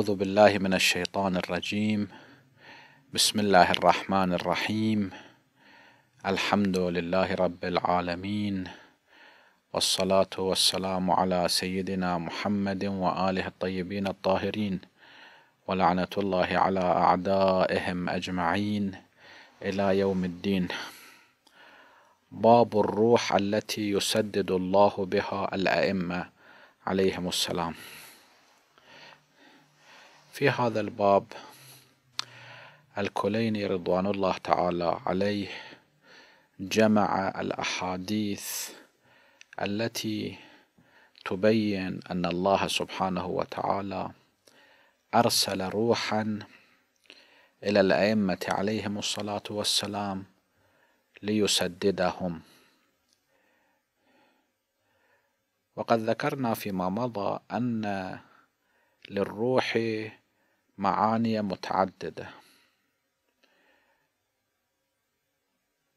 أعوذ بالله من الشيطان الرجيم بسم الله الرحمن الرحيم الحمد لله رب العالمين والصلاة والسلام على سيدنا محمد وآله الطيبين الطاهرين ولعنة الله على أعدائهم أجمعين إلى يوم الدين باب الروح التي يسدد الله بها الأئمة عليهم السلام في هذا الباب الكليني رضوان الله تعالى عليه جمع الأحاديث التي تبين أن الله سبحانه وتعالى أرسل روحا إلى الأئمة عليهم الصلاة والسلام ليسددهم وقد ذكرنا فيما مضى أن للروح معاني متعددة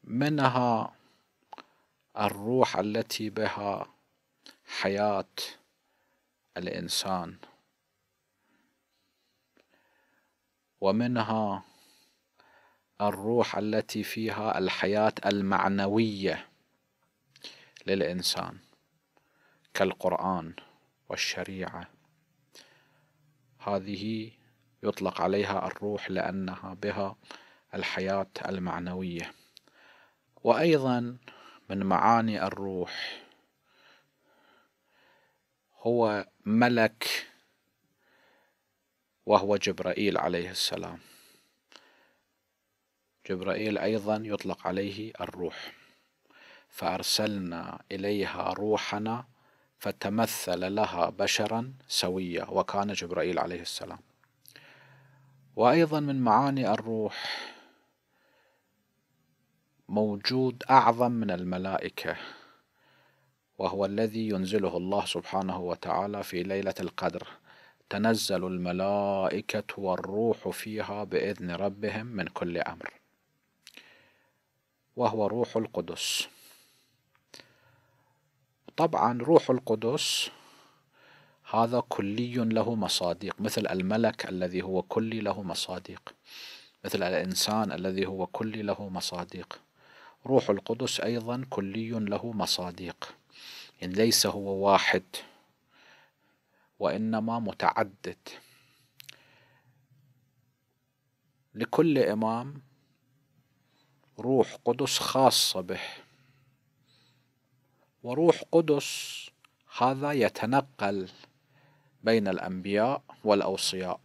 منها الروح التي بها حياة الإنسان ومنها الروح التي فيها الحياة المعنوية للإنسان كالقرآن والشريعة هذه يطلق عليها الروح لأنها بها الحياة المعنوية وأيضا من معاني الروح هو ملك وهو جبرائيل عليه السلام جبرائيل أيضا يطلق عليه الروح فأرسلنا إليها روحنا فتمثل لها بشرا سويا وكان جبرائيل عليه السلام وأيضا من معاني الروح موجود أعظم من الملائكة وهو الذي ينزله الله سبحانه وتعالى في ليلة القدر تنزل الملائكة والروح فيها بإذن ربهم من كل أمر وهو روح القدس طبعا روح القدس هذا كلي له مصادق مثل الملك الذي هو كلي له مصادق مثل الإنسان الذي هو كلي له مصادق روح القدس أيضا كلي له مصادق ان ليس هو واحد وإنما متعدد لكل إمام روح قدس خاصة به وروح قدس هذا يتنقل بين الأنبياء والأوصياء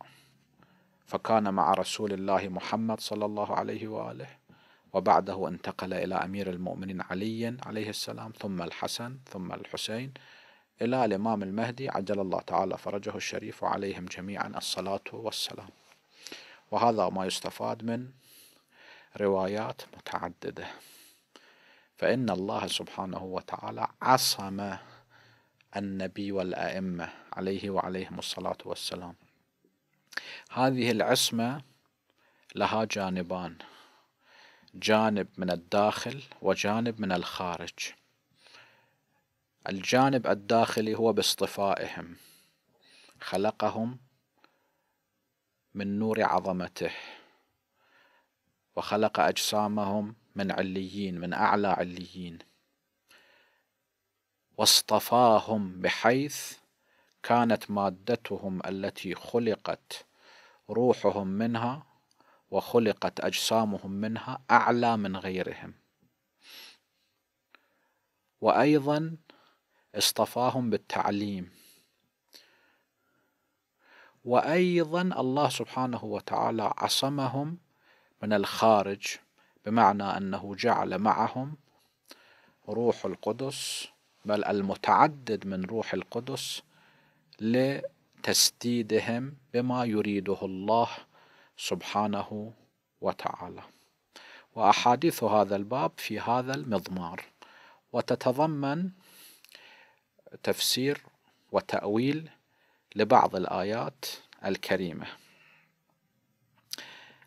فكان مع رسول الله محمد صلى الله عليه وآله وبعده انتقل إلى أمير المؤمنين علي عليه السلام ثم الحسن ثم الحسين إلى الإمام المهدي عجل الله تعالى فرجه الشريف وعليهم جميعا الصلاة والسلام وهذا ما يستفاد من روايات متعددة فإن الله سبحانه وتعالى عصم النبي والأئمة عليه وعليهم الصلاة والسلام هذه العصمة لها جانبان جانب من الداخل وجانب من الخارج الجانب الداخلي هو باصطفائهم خلقهم من نور عظمته وخلق أجسامهم من عليين من أعلى عليين واصطفاهم بحيث كانت مادتهم التي خلقت روحهم منها وخلقت أجسامهم منها أعلى من غيرهم وأيضا اصطفاهم بالتعليم وأيضا الله سبحانه وتعالى عصمهم من الخارج بمعنى أنه جعل معهم روح القدس بل المتعدد من روح القدس لتسديدهم بما يريده الله سبحانه وتعالى واحاديث هذا الباب في هذا المضمار وتتضمن تفسير وتاويل لبعض الايات الكريمه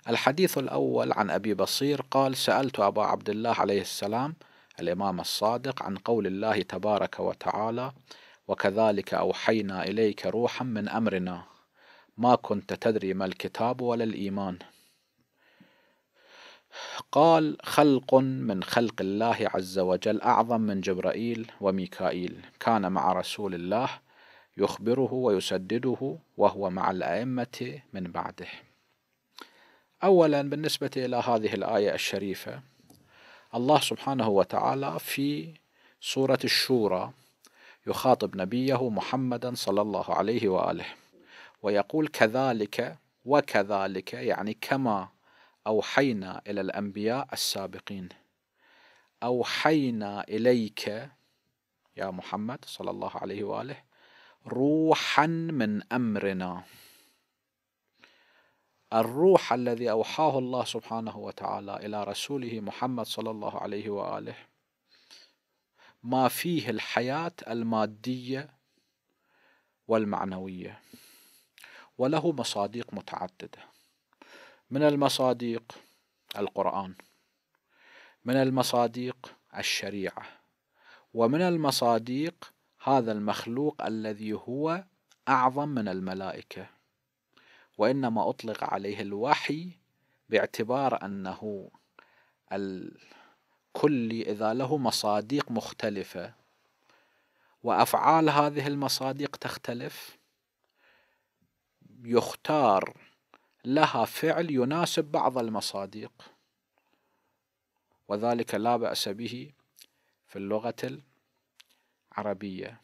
الحديث الاول عن ابي بصير قال سالت ابا عبد الله عليه السلام الإمام الصادق عن قول الله تبارك وتعالى وكذلك أوحينا إليك روحا من أمرنا ما كنت تدري ما الكتاب ولا الإيمان قال خلق من خلق الله عز وجل أعظم من جبرائيل وميكائيل كان مع رسول الله يخبره ويسدده وهو مع الأئمة من بعده أولا بالنسبة إلى هذه الآية الشريفة الله سبحانه وتعالى في سورة الشورى يخاطب نبيه محمدا صلى الله عليه واله ويقول كذلك وكذلك يعني كما اوحينا الى الانبياء السابقين اوحينا اليك يا محمد صلى الله عليه واله روحا من امرنا الروح الذي أوحاه الله سبحانه وتعالى إلى رسوله محمد صلى الله عليه وآله ما فيه الحياة المادية والمعنوية وله مصادق متعددة من المصادق القرآن من المصادق الشريعة ومن المصادق هذا المخلوق الذي هو أعظم من الملائكة وإنما أطلق عليه الوحي باعتبار أنه الكلي إذا له مصادق مختلفة وأفعال هذه المصادق تختلف يختار لها فعل يناسب بعض المصادق وذلك لا بأس به في اللغة العربية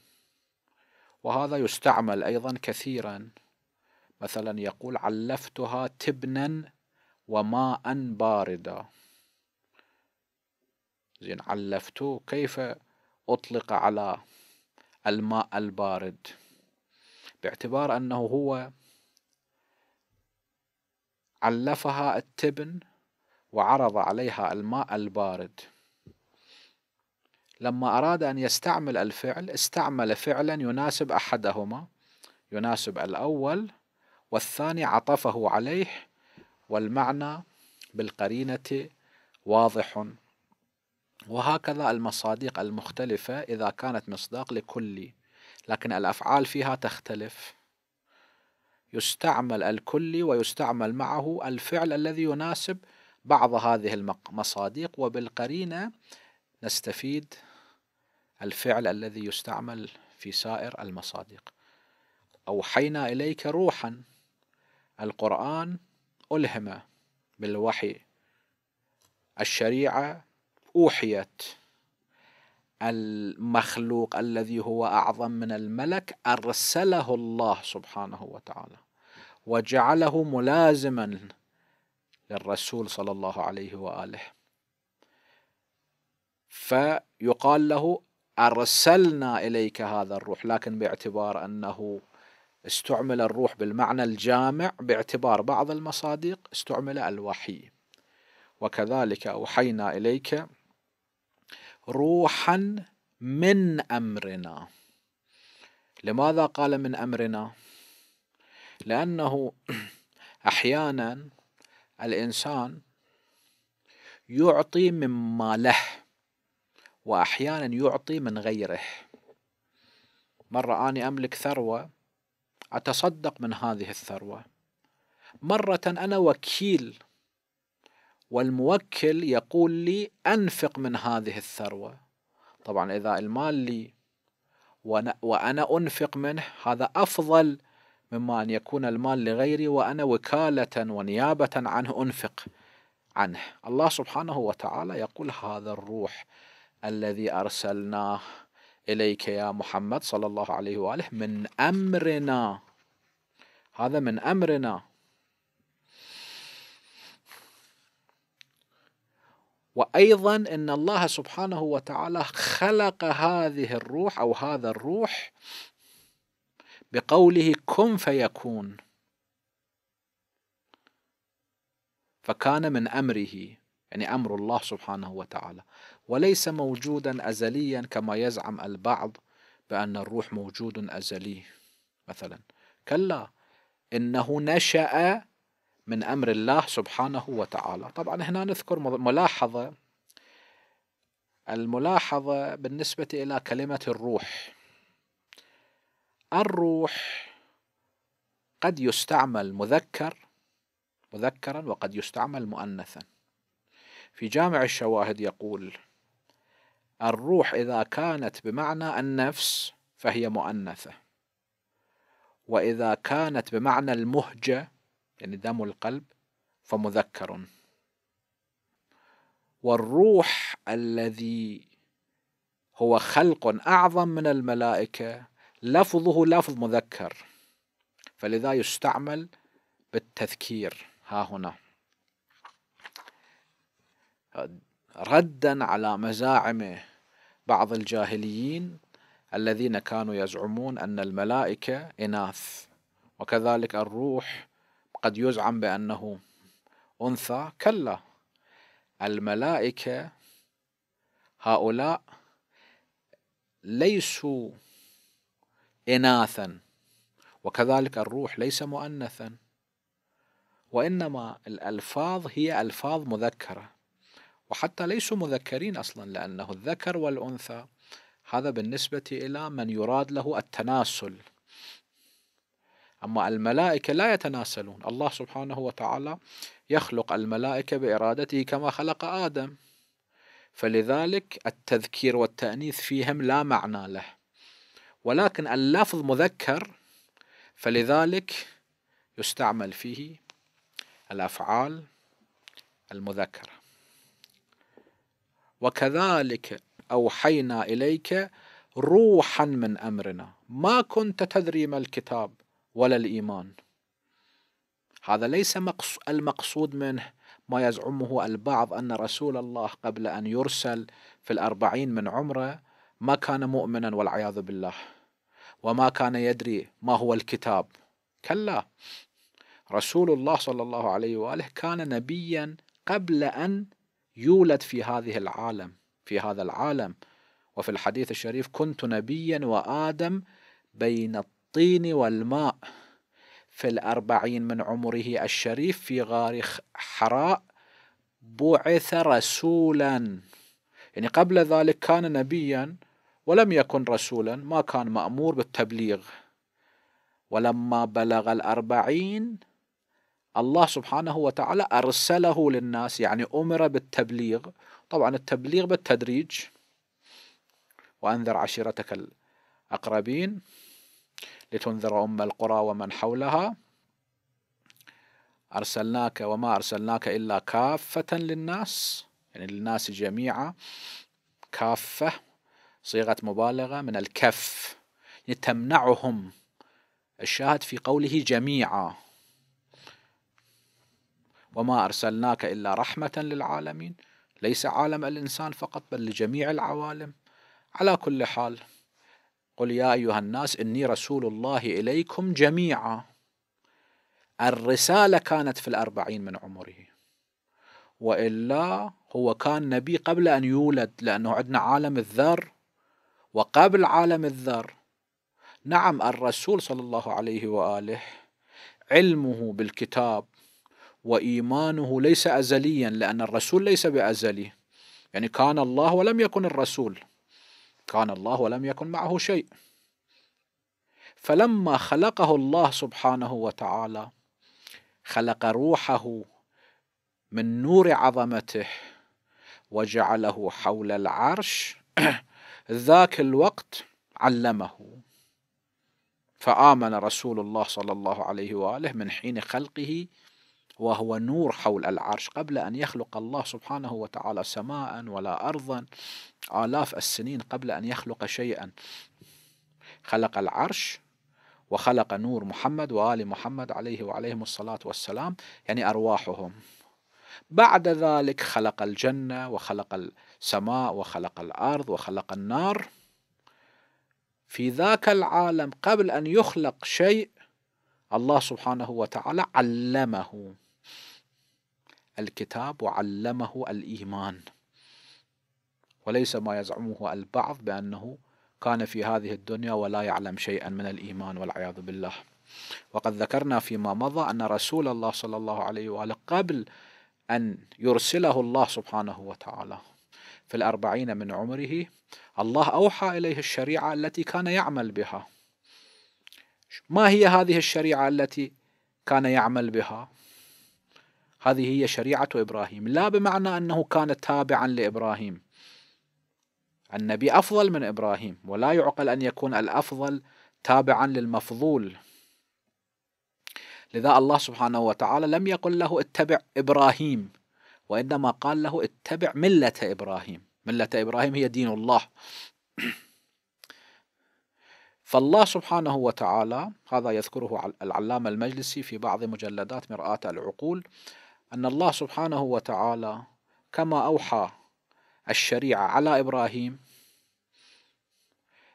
وهذا يستعمل أيضا كثيرا مثلا يقول علفتها تبنا وماء باردا زين علفته كيف أطلق على الماء البارد باعتبار أنه هو علفها التبن وعرض عليها الماء البارد لما أراد أن يستعمل الفعل استعمل فعلا يناسب أحدهما يناسب الأول والثاني عطفه عليه والمعنى بالقرينة واضح وهكذا المصادق المختلفة إذا كانت مصداق لكلي لكن الأفعال فيها تختلف يستعمل الكلي ويستعمل معه الفعل الذي يناسب بعض هذه المصادق وبالقرينة نستفيد الفعل الذي يستعمل في سائر المصادق أوحينا إليك روحا القرآن ألهم بالوحي الشريعة أوحيت المخلوق الذي هو أعظم من الملك أرسله الله سبحانه وتعالى وجعله ملازما للرسول صلى الله عليه وآله فيقال له أرسلنا إليك هذا الروح لكن باعتبار أنه استعمل الروح بالمعنى الجامع باعتبار بعض المصادق استعمل الوحي وكذلك أوحينا إليك روحا من أمرنا لماذا قال من أمرنا؟ لأنه أحيانا الإنسان يعطي مما له وأحيانا يعطي من غيره مرة أنا أملك ثروة أتصدق من هذه الثروة مرة أنا وكيل والموكل يقول لي أنفق من هذه الثروة طبعا إذا المال لي وأنا أنفق منه هذا أفضل مما أن يكون المال لغيري وأنا وكالة ونيابة عنه أنفق عنه الله سبحانه وتعالى يقول هذا الروح الذي أرسلناه إليك يا محمد صلى الله عليه وآله من أمرنا هذا من أمرنا وأيضا أن الله سبحانه وتعالى خلق هذه الروح أو هذا الروح بقوله كن فيكون فكان من أمره يعني أمر الله سبحانه وتعالى وليس موجودا أزليا كما يزعم البعض بأن الروح موجود أزلي مثلا كلا إنه نشأ من أمر الله سبحانه وتعالى طبعا هنا نذكر ملاحظة الملاحظة بالنسبة إلى كلمة الروح الروح قد يستعمل مذكر مذكرا وقد يستعمل مؤنثا في جامع الشواهد يقول الروح إذا كانت بمعنى النفس فهي مؤنثة وإذا كانت بمعنى المهجة يعني دم القلب فمذكر والروح الذي هو خلق أعظم من الملائكة لفظه لفظ مذكر فلذا يستعمل بالتذكير ها هنا ردا على مزاعم بعض الجاهليين الذين كانوا يزعمون أن الملائكة إناث وكذلك الروح قد يزعم بأنه أنثى كلا الملائكة هؤلاء ليسوا إناثا وكذلك الروح ليس مؤنثا وإنما الألفاظ هي ألفاظ مذكرة وحتى ليسوا مذكرين أصلا لأنه الذكر والأنثى هذا بالنسبة إلى من يراد له التناسل أما الملائكة لا يتناسلون الله سبحانه وتعالى يخلق الملائكة بإرادته كما خلق آدم فلذلك التذكير والتأنيث فيهم لا معنى له ولكن اللفظ مذكر فلذلك يستعمل فيه الأفعال المذكره وكذلك أوحينا إليك روحا من أمرنا ما كنت تدري ما الكتاب ولا الإيمان هذا ليس المقصود منه ما يزعمه البعض أن رسول الله قبل أن يرسل في الأربعين من عمره ما كان مؤمنا والعياذ بالله وما كان يدري ما هو الكتاب كلا رسول الله صلى الله عليه وآله كان نبيا قبل أن يولد في هذه العالم في هذا العالم وفي الحديث الشريف كنت نبيا وآدم بين الطين والماء في الأربعين من عمره الشريف في غار حراء بعث رسولا يعني قبل ذلك كان نبيا ولم يكن رسولا ما كان مأمور بالتبليغ ولما بلغ الأربعين الله سبحانه وتعالى أرسله للناس يعني أمر بالتبليغ طبعا التبليغ بالتدريج وأنذر عشيرتك الأقربين لتنذر أم القرى ومن حولها أرسلناك وما أرسلناك إلا كافة للناس يعني للناس جميعا كافة صيغة مبالغة من الكف يعني تمنعهم الشاهد في قوله جميعا وما أرسلناك إلا رحمة للعالمين ليس عالم الإنسان فقط بل لجميع العوالم على كل حال قل يا أيها الناس إني رسول الله إليكم جميعا الرسالة كانت في الأربعين من عمره وإلا هو كان نبي قبل أن يولد لأنه عندنا عالم الذر وقبل عالم الذر نعم الرسول صلى الله عليه وآله علمه بالكتاب وإيمانه ليس أزليا لأن الرسول ليس بأزلي يعني كان الله ولم يكن الرسول كان الله ولم يكن معه شيء فلما خلقه الله سبحانه وتعالى خلق روحه من نور عظمته وجعله حول العرش ذاك الوقت علمه فآمن رسول الله صلى الله عليه وآله من حين خلقه وهو نور حول العرش قبل أن يخلق الله سبحانه وتعالى سماء ولا أرضا آلاف السنين قبل أن يخلق شيئا خلق العرش وخلق نور محمد وآل محمد عليه وعليهم الصلاة والسلام يعني أرواحهم بعد ذلك خلق الجنة وخلق السماء وخلق الأرض وخلق النار في ذاك العالم قبل أن يخلق شيء الله سبحانه وتعالى علمه الكتاب وعلمه الإيمان وليس ما يزعمه البعض بأنه كان في هذه الدنيا ولا يعلم شيئا من الإيمان والعياذ بالله وقد ذكرنا فيما مضى أن رسول الله صلى الله عليه وآله قبل أن يرسله الله سبحانه وتعالى في الأربعين من عمره الله أوحى إليه الشريعة التي كان يعمل بها ما هي هذه الشريعة التي كان يعمل بها هذه هي شريعة إبراهيم لا بمعنى أنه كان تابعا لإبراهيم النبي أفضل من إبراهيم ولا يعقل أن يكون الأفضل تابعا للمفضول لذا الله سبحانه وتعالى لم يقل له اتبع إبراهيم وإنما قال له اتبع ملة إبراهيم ملة إبراهيم هي دين الله فالله سبحانه وتعالى هذا يذكره العلامة المجلسي في بعض مجلدات مرآة العقول أن الله سبحانه وتعالى كما أوحى الشريعة على إبراهيم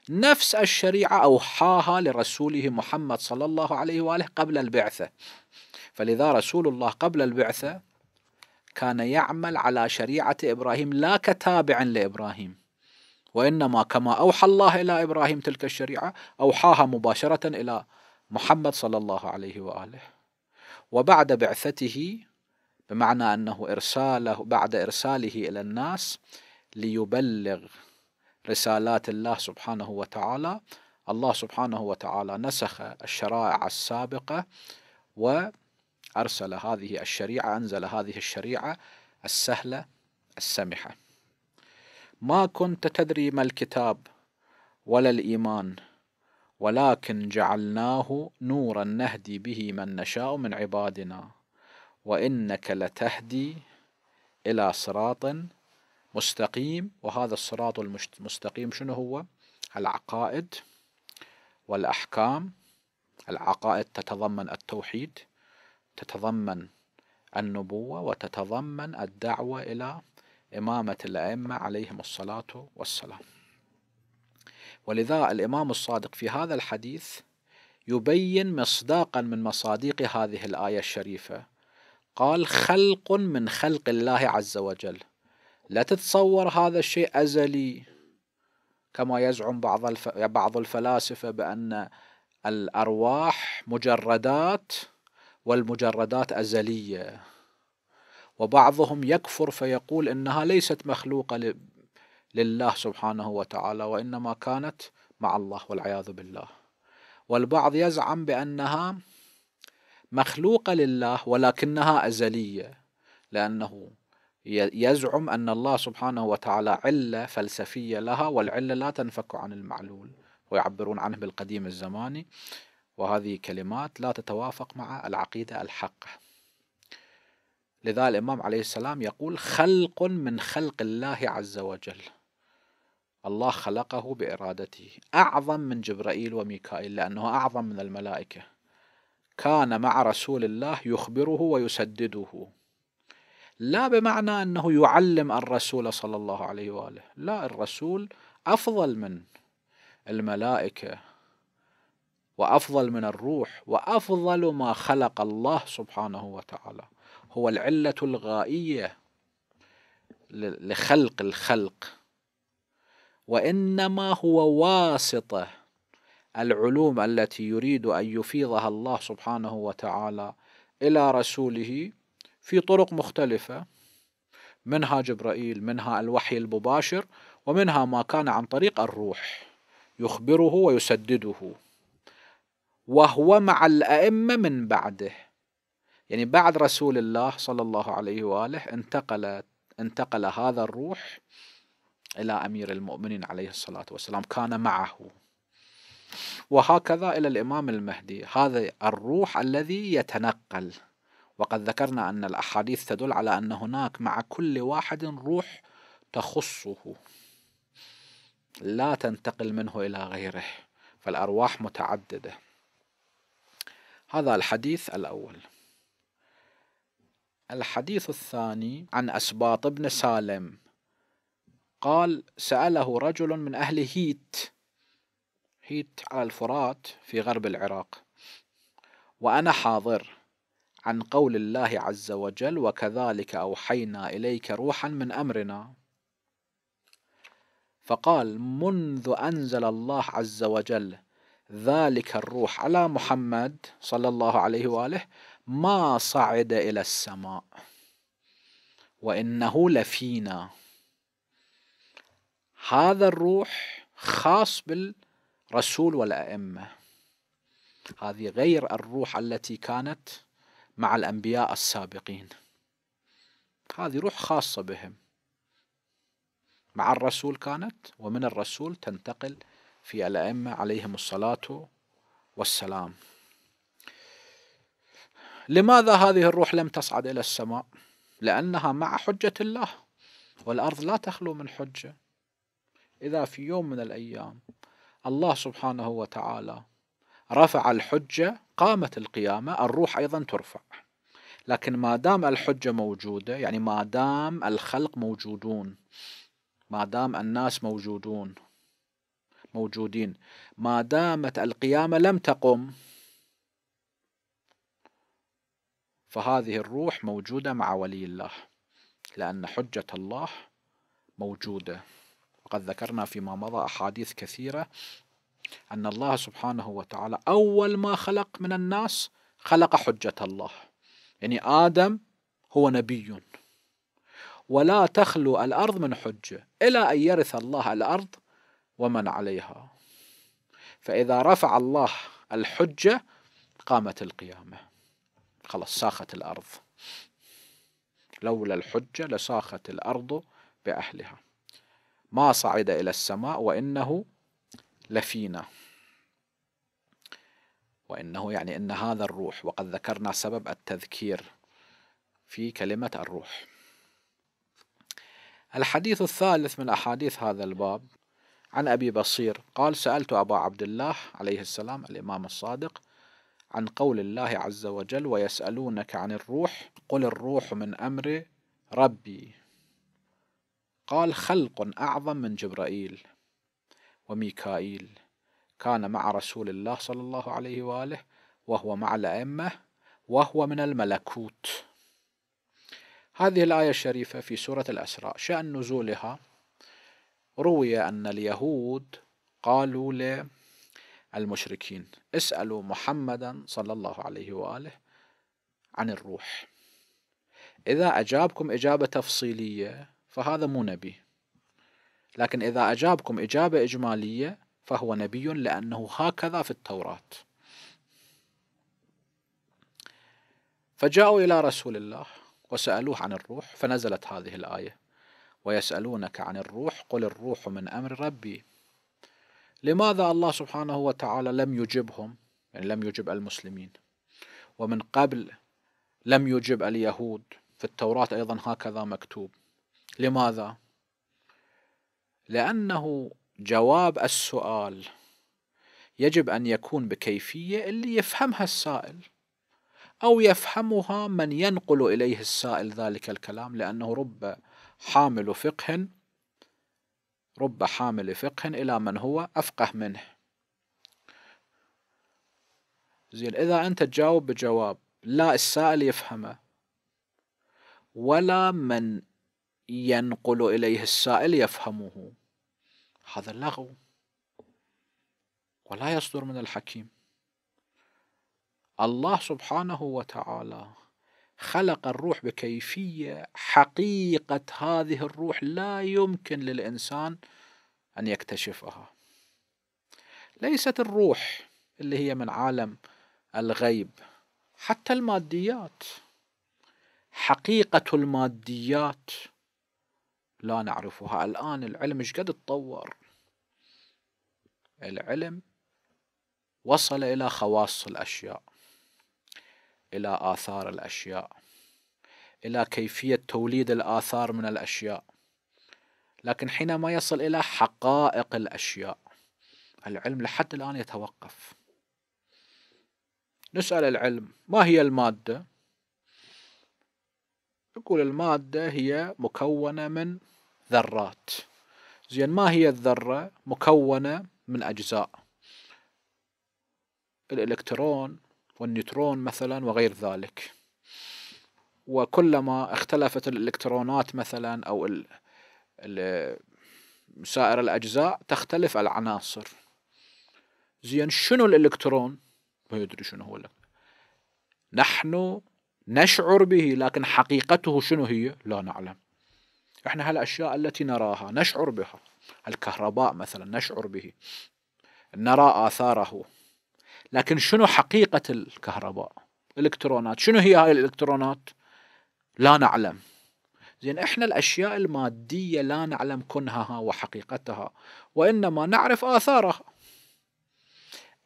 نفس الشريعة أوحاها لرسوله محمد صلى الله عليه وآله قبل البعثة فلذا رسول الله قبل البعثة كان يعمل على شريعة إبراهيم لا كتابع لإبراهيم وإنما كما أوحى الله إلى إبراهيم تلك الشريعة أوحاها مباشرة إلى محمد صلى الله عليه وآله وبعد بعثته بمعنى أنه إرساله بعد إرساله إلى الناس ليبلغ رسالات الله سبحانه وتعالى الله سبحانه وتعالى نسخ الشرائع السابقة وأرسل هذه الشريعة أنزل هذه الشريعة السهلة السمحة ما كنت تدري ما الكتاب ولا الإيمان ولكن جعلناه نورا نهدي به من نشاء من عبادنا وإنك لتهدي إلى صراط مستقيم وهذا الصراط المستقيم شنو هو العقائد والأحكام العقائد تتضمن التوحيد تتضمن النبوة وتتضمن الدعوة إلى إمامة الأئمة عليهم الصلاة والسلام ولذا الإمام الصادق في هذا الحديث يبين مصداقا من مصادق هذه الآية الشريفة قال خلق من خلق الله عز وجل لا تتصور هذا الشيء أزلي كما يزعم بعض الف... بعض الفلاسفة بأن الأرواح مجردات والمجردات أزلية وبعضهم يكفر فيقول إنها ليست مخلوقة ل... لله سبحانه وتعالى وإنما كانت مع الله والعياذ بالله والبعض يزعم بأنها مخلوقة لله ولكنها أزلية لأنه يزعم أن الله سبحانه وتعالى علة فلسفية لها والعلة لا تنفك عن المعلول ويعبرون عنه بالقديم الزماني وهذه كلمات لا تتوافق مع العقيدة الحقة لذا الإمام عليه السلام يقول خلق من خلق الله عز وجل الله خلقه بإرادته أعظم من جبرائيل وميكائيل لأنه أعظم من الملائكة كان مع رسول الله يخبره ويسدده لا بمعنى أنه يعلم الرسول صلى الله عليه وآله لا الرسول أفضل من الملائكة وأفضل من الروح وأفضل ما خلق الله سبحانه وتعالى هو العلة الغائية لخلق الخلق وإنما هو واسطة العلوم التي يريد أن يفيضها الله سبحانه وتعالى إلى رسوله في طرق مختلفة منها جبرائيل منها الوحي المباشر ومنها ما كان عن طريق الروح يخبره ويسدده وهو مع الأئمة من بعده يعني بعد رسول الله صلى الله عليه وآله انتقل انتقل هذا الروح إلى أمير المؤمنين عليه الصلاة والسلام كان معه وهكذا إلى الإمام المهدي هذا الروح الذي يتنقل وقد ذكرنا أن الأحاديث تدل على أن هناك مع كل واحد روح تخصه لا تنتقل منه إلى غيره فالأرواح متعددة هذا الحديث الأول الحديث الثاني عن أسباط بن سالم قال سأله رجل من أهل هيت هيت على الفرات في غرب العراق وأنا حاضر عن قول الله عز وجل وكذلك أوحينا إليك روحا من أمرنا فقال منذ أنزل الله عز وجل ذلك الروح على محمد صلى الله عليه وآله ما صعد إلى السماء وإنه لفينا هذا الروح خاص بال رسول ولا أئمة هذه غير الروح التي كانت مع الأنبياء السابقين هذه روح خاصة بهم مع الرسول كانت ومن الرسول تنتقل في الأئمة عليهم الصلاة والسلام لماذا هذه الروح لم تصعد إلى السماء لأنها مع حجة الله والأرض لا تخلو من حجة إذا في يوم من الأيام الله سبحانه وتعالى رفع الحجة قامت القيامة الروح أيضا ترفع لكن ما دام الحجة موجودة يعني ما دام الخلق موجودون ما دام الناس موجودون موجودين ما دامت القيامة لم تقم فهذه الروح موجودة مع ولي الله لأن حجة الله موجودة وقد ذكرنا فيما مضى أحاديث كثيرة أن الله سبحانه وتعالى أول ما خلق من الناس خلق حجة الله يعني آدم هو نبي ولا تخلو الأرض من حجة إلى أن يرث الله الأرض ومن عليها فإذا رفع الله الحجة قامت القيامة خلاص ساخت الأرض لولا الحجة لساخت الأرض بأهلها ما صعد إلى السماء وإنه لفينا وإنه يعني إن هذا الروح وقد ذكرنا سبب التذكير في كلمة الروح الحديث الثالث من أحاديث هذا الباب عن أبي بصير قال سألت أبا عبد الله عليه السلام الإمام الصادق عن قول الله عز وجل ويسألونك عن الروح قل الروح من أمر ربي قال خلق أعظم من جبرائيل وميكائيل كان مع رسول الله صلى الله عليه وآله وهو مع الأئمة وهو من الملكوت هذه الآية الشريفة في سورة الأسراء شأن نزولها روي أن اليهود قالوا للمشركين اسألوا محمدا صلى الله عليه وآله عن الروح إذا أجابكم إجابة تفصيلية فهذا مو نبي لكن إذا أجابكم إجابة إجمالية فهو نبي لأنه هكذا في التوراة فجاءوا إلى رسول الله وسألوه عن الروح فنزلت هذه الآية ويسألونك عن الروح قل الروح من أمر ربي لماذا الله سبحانه وتعالى لم يجبهم يعني لم يجب المسلمين ومن قبل لم يجب اليهود في التوراة أيضا هكذا مكتوب لماذا لانه جواب السؤال يجب ان يكون بكيفيه اللي يفهمها السائل او يفهمها من ينقل اليه السائل ذلك الكلام لانه رب حامل فقه رب حامل فقه الى من هو افقه منه زين اذا انت تجاوب بجواب لا السائل يفهمه ولا من ينقل إليه السائل يفهمه هذا اللغو ولا يصدر من الحكيم الله سبحانه وتعالى خلق الروح بكيفية حقيقة هذه الروح لا يمكن للإنسان أن يكتشفها ليست الروح اللي هي من عالم الغيب حتى الماديات حقيقة الماديات لا نعرفها الآن العلم إيش قد تطور العلم وصل إلى خواص الأشياء إلى آثار الأشياء إلى كيفية توليد الآثار من الأشياء لكن حينما يصل إلى حقائق الأشياء العلم لحد الآن يتوقف نسأل العلم ما هي المادة؟ يقول المادة هي مكونة من ذرات زين ما هي الذرة مكونة من أجزاء الإلكترون والنيوترون مثلا وغير ذلك وكلما اختلفت الإلكترونات مثلا أو ال سائر الأجزاء تختلف العناصر زين شنو الإلكترون ما يدري شنو هو الإلكترون نحن نشعر به لكن حقيقته شنو هي لا نعلم احنا هالاشياء التي نراها نشعر بها الكهرباء مثلا نشعر به نرى اثاره لكن شنو حقيقه الكهرباء الالكترونات شنو هي هاي الالكترونات لا نعلم زين احنا الاشياء الماديه لا نعلم كنهها وحقيقتها وانما نعرف اثارها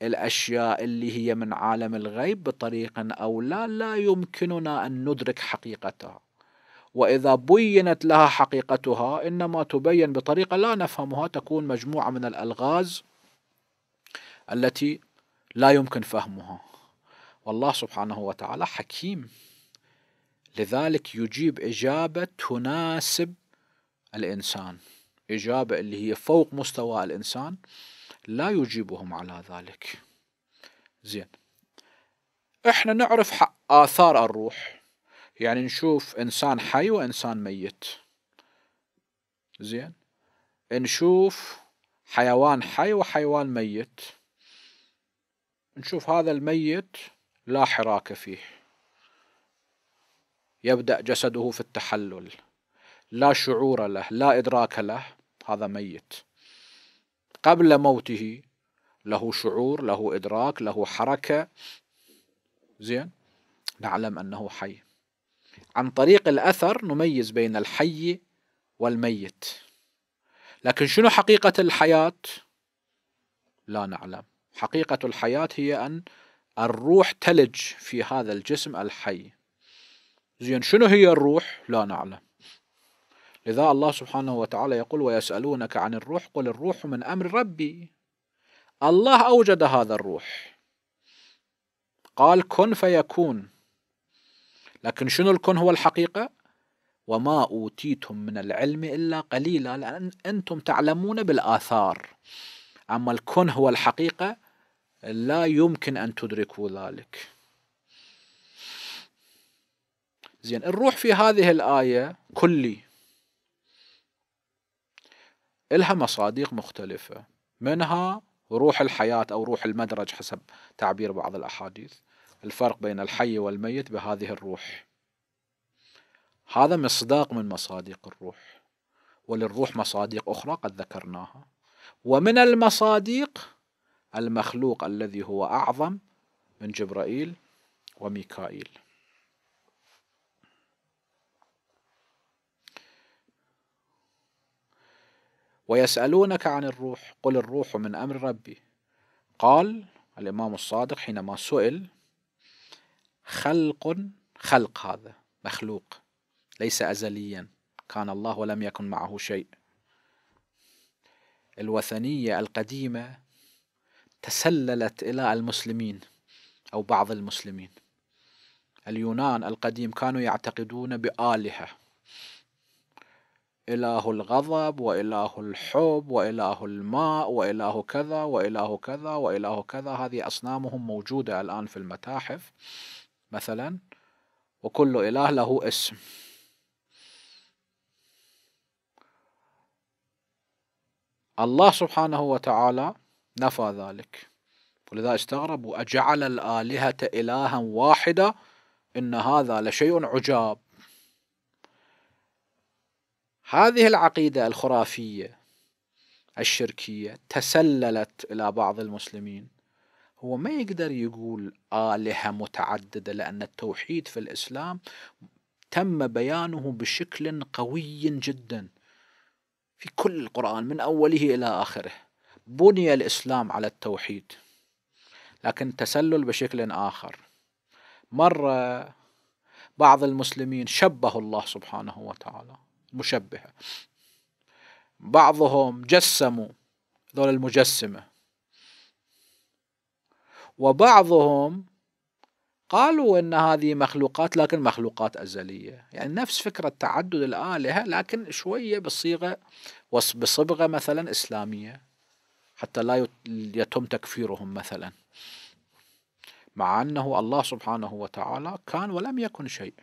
الاشياء اللي هي من عالم الغيب بطريق او لا لا يمكننا ان ندرك حقيقتها واذا بينت لها حقيقتها انما تبين بطريقه لا نفهمها تكون مجموعه من الالغاز التي لا يمكن فهمها والله سبحانه وتعالى حكيم لذلك يجيب اجابه تناسب الانسان اجابه اللي هي فوق مستوى الانسان لا يجيبهم على ذلك زين احنا نعرف آثار الروح يعني نشوف إنسان حي وإنسان ميت زين نشوف حيوان حي وحيوان ميت نشوف هذا الميت لا حراك فيه يبدأ جسده في التحلل لا شعور له لا إدراك له هذا ميت قبل موته له شعور له إدراك له حركة زين نعلم أنه حي عن طريق الأثر نميز بين الحي والميت لكن شنو حقيقة الحياة؟ لا نعلم حقيقة الحياة هي أن الروح تلج في هذا الجسم الحي زين شنو هي الروح؟ لا نعلم لذا الله سبحانه وتعالى يقول ويسألونك عن الروح قل الروح من أمر ربي الله أوجد هذا الروح قال كن فيكون لكن شنو الكون هو الحقيقة وما أوتيتم من العلم إلا قليلا لأن أنتم تعلمون بالآثار أما الكون هو الحقيقة لا يمكن أن تدركوا ذلك زين الروح في هذه الآية كلي إلها مصادق مختلفة منها روح الحياة أو روح المدرج حسب تعبير بعض الأحاديث الفرق بين الحي والميت بهذه الروح هذا مصداق من مصادق الروح وللروح مصادق أخرى قد ذكرناها ومن المصادق المخلوق الذي هو أعظم من جبرائيل وميكائيل ويسألونك عن الروح قل الروح من أمر ربي قال الإمام الصادق حينما سئل خلق خلق هذا مخلوق ليس أزليا كان الله ولم يكن معه شيء الوثنية القديمة تسللت إلى المسلمين أو بعض المسلمين اليونان القديم كانوا يعتقدون بآلهة إله الغضب وإله الحب وإله الماء وإله كذا وإله كذا وإله كذا هذه أصنامهم موجودة الآن في المتاحف مثلا وكل إله له اسم الله سبحانه وتعالى نفى ذلك ولذا استغربوا أجعل الآلهة إلها واحدة إن هذا لشيء عجاب هذه العقيدة الخرافية الشركية تسللت إلى بعض المسلمين هو ما يقدر يقول آلهة متعددة لأن التوحيد في الإسلام تم بيانه بشكل قوي جدا في كل القرآن من أوله إلى آخره بني الإسلام على التوحيد لكن تسلل بشكل آخر مرة بعض المسلمين شبهوا الله سبحانه وتعالى مشبهة بعضهم جسموا ذول المجسمه وبعضهم قالوا ان هذه مخلوقات لكن مخلوقات ازليه، يعني نفس فكره تعدد الالهه لكن شويه بصيغه بصبغه مثلا اسلاميه حتى لا يتم تكفيرهم مثلا. مع انه الله سبحانه وتعالى كان ولم يكن شيء.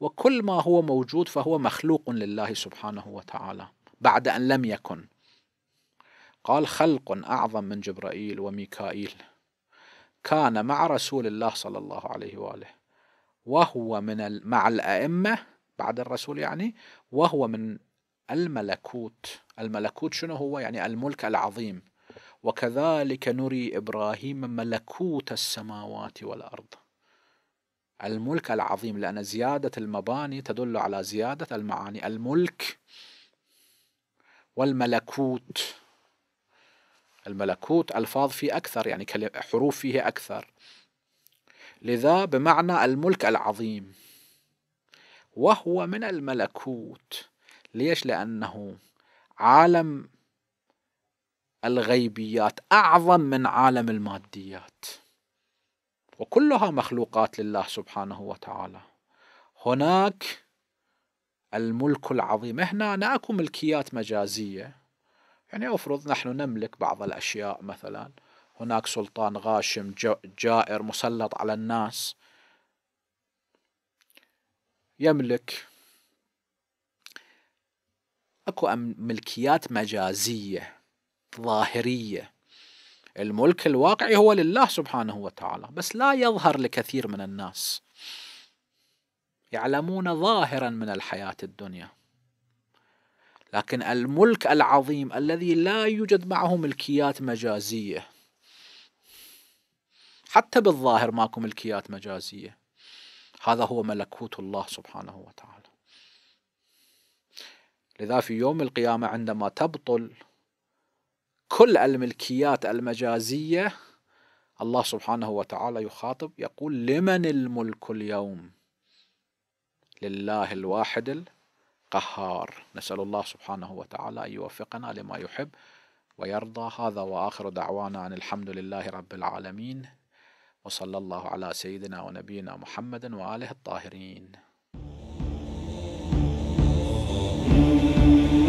وكل ما هو موجود فهو مخلوق لله سبحانه وتعالى بعد ان لم يكن. قال خلق اعظم من جبرائيل وميكائيل. كان مع رسول الله صلى الله عليه وآله وهو من مع الأئمة بعد الرسول يعني وهو من الملكوت الملكوت شنو هو يعني الملك العظيم وكذلك نري إبراهيم ملكوت السماوات والأرض الملك العظيم لأن زيادة المباني تدل على زيادة المعاني الملك والملكوت الملكوت ألفاظ فيه أكثر يعني حروف فيه أكثر لذا بمعنى الملك العظيم وهو من الملكوت ليش لأنه عالم الغيبيات أعظم من عالم الماديات وكلها مخلوقات لله سبحانه وتعالى هناك الملك العظيم هنا اكو ملكيات مجازية يعني افرض نحن نملك بعض الاشياء مثلا هناك سلطان غاشم جائر مسلط على الناس يملك اكو ملكيات مجازيه ظاهريه الملك الواقعي هو لله سبحانه وتعالى بس لا يظهر لكثير من الناس يعلمون ظاهرا من الحياه الدنيا لكن الملك العظيم الذي لا يوجد معه ملكيات مجازية حتى بالظاهر ماكو ملكيات مجازية هذا هو ملكوت الله سبحانه وتعالى لذا في يوم القيامة عندما تبطل كل الملكيات المجازية الله سبحانه وتعالى يخاطب يقول لمن الملك اليوم لله الواحد قهار نسأل الله سبحانه وتعالى أن يوفقنا لما يحب ويرضى هذا وآخر دعوانا أن الحمد لله رب العالمين وصلى الله على سيدنا ونبينا محمد وآله الطاهرين